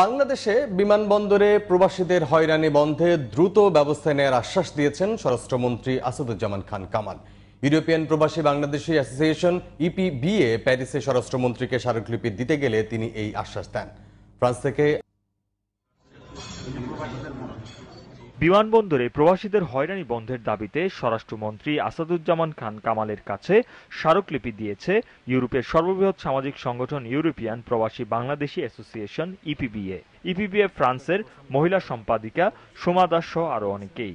বাংলাদেশে বিমানবন্দরে প্রবাসীদের হয়রানি বন্ধে দ্রুত ব্যবস্থা নেয়ার আশ্বাস দিয়েছেন স্বরাষ্ট্রমন্ত্রী আসাদুজ্জামান খান কামাল ইউরোপিয়ান প্রবাসী বাংলাদেশি অ্যাসোসিয়েশন ইপিবিএ প্যারিসে স্বরাষ্ট্রমন্ত্রীকে স্মারকলিপি দিতে গেলে তিনি এই আশ্বাস দেন ফ্রান্স থেকে বিমানবন্দরে প্রবাসীদের হয়রানি বন্ধের দাবিতে স্বরাষ্ট্রমন্ত্রী আসাদুজ্জামান খান কামালের কাছে স্মারকলিপি দিয়েছে ইউরোপের সর্ববৃহৎ সামাজিক সংগঠন ইউরোপিয়ান প্রবাসী বাংলাদেশি অ্যাসোসিয়েশন ইপিবিএ ইপিবিএ ফ্রান্সের মহিলা সম্পাদিকা সোমা দাস সহ আরও অনেকেই